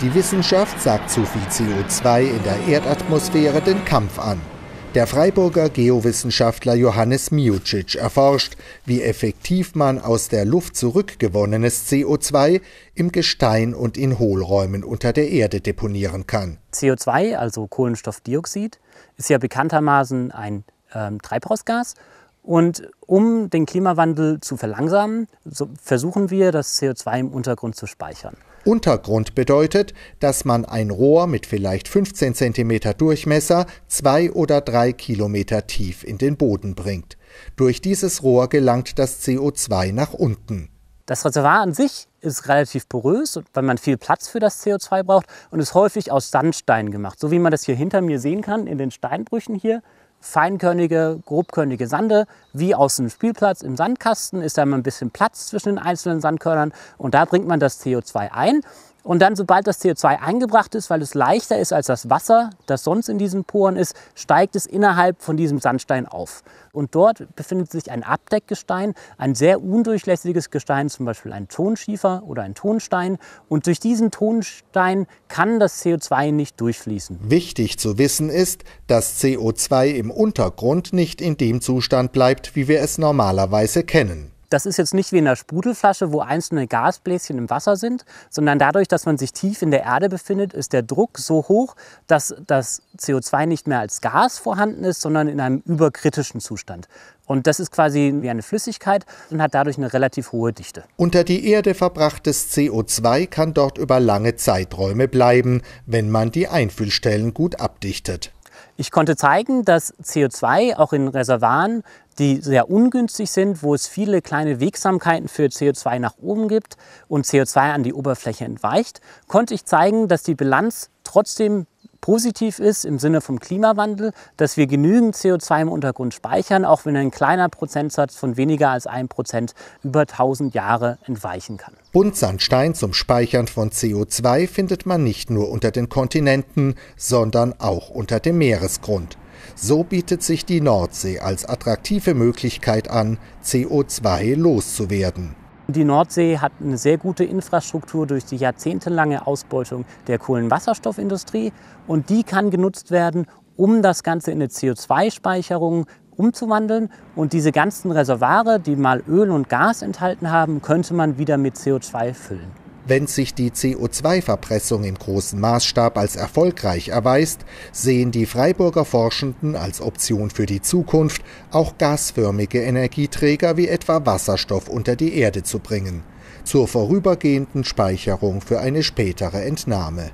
Die Wissenschaft sagt zu viel CO2 in der Erdatmosphäre den Kampf an. Der Freiburger Geowissenschaftler Johannes Miucic erforscht, wie effektiv man aus der Luft zurückgewonnenes CO2 im Gestein und in Hohlräumen unter der Erde deponieren kann. CO2, also Kohlenstoffdioxid, ist ja bekanntermaßen ein äh, Treibhausgas. Und um den Klimawandel zu verlangsamen, so versuchen wir, das CO2 im Untergrund zu speichern. Untergrund bedeutet, dass man ein Rohr mit vielleicht 15 cm Durchmesser zwei oder drei Kilometer tief in den Boden bringt. Durch dieses Rohr gelangt das CO2 nach unten. Das Reservoir an sich ist relativ porös, weil man viel Platz für das CO2 braucht und ist häufig aus Sandstein gemacht. So wie man das hier hinter mir sehen kann, in den Steinbrüchen hier feinkörnige, grobkörnige Sande, wie aus dem Spielplatz im Sandkasten, ist da immer ein bisschen Platz zwischen den einzelnen Sandkörnern und da bringt man das CO2 ein und dann, sobald das CO2 eingebracht ist, weil es leichter ist als das Wasser, das sonst in diesen Poren ist, steigt es innerhalb von diesem Sandstein auf. Und dort befindet sich ein Abdeckgestein, ein sehr undurchlässiges Gestein, zum Beispiel ein Tonschiefer oder ein Tonstein. Und durch diesen Tonstein kann das CO2 nicht durchfließen. Wichtig zu wissen ist, dass CO2 im Untergrund nicht in dem Zustand bleibt, wie wir es normalerweise kennen. Das ist jetzt nicht wie in einer Sprudelflasche, wo einzelne Gasbläschen im Wasser sind, sondern dadurch, dass man sich tief in der Erde befindet, ist der Druck so hoch, dass das CO2 nicht mehr als Gas vorhanden ist, sondern in einem überkritischen Zustand. Und das ist quasi wie eine Flüssigkeit und hat dadurch eine relativ hohe Dichte. Unter die Erde verbrachtes CO2 kann dort über lange Zeiträume bleiben, wenn man die Einfüllstellen gut abdichtet. Ich konnte zeigen, dass CO2 auch in Reservoiren die sehr ungünstig sind, wo es viele kleine Wegsamkeiten für CO2 nach oben gibt und CO2 an die Oberfläche entweicht, konnte ich zeigen, dass die Bilanz trotzdem positiv ist im Sinne vom Klimawandel, dass wir genügend CO2 im Untergrund speichern, auch wenn ein kleiner Prozentsatz von weniger als 1% über 1000 Jahre entweichen kann. Buntsandstein zum Speichern von CO2 findet man nicht nur unter den Kontinenten, sondern auch unter dem Meeresgrund. So bietet sich die Nordsee als attraktive Möglichkeit an, CO2 loszuwerden. Die Nordsee hat eine sehr gute Infrastruktur durch die jahrzehntelange Ausbeutung der Kohlenwasserstoffindustrie und die kann genutzt werden, um das Ganze in eine CO2-Speicherung umzuwandeln und diese ganzen Reservare, die mal Öl und Gas enthalten haben, könnte man wieder mit CO2 füllen. Wenn sich die CO2-Verpressung im großen Maßstab als erfolgreich erweist, sehen die Freiburger Forschenden als Option für die Zukunft, auch gasförmige Energieträger wie etwa Wasserstoff unter die Erde zu bringen, zur vorübergehenden Speicherung für eine spätere Entnahme.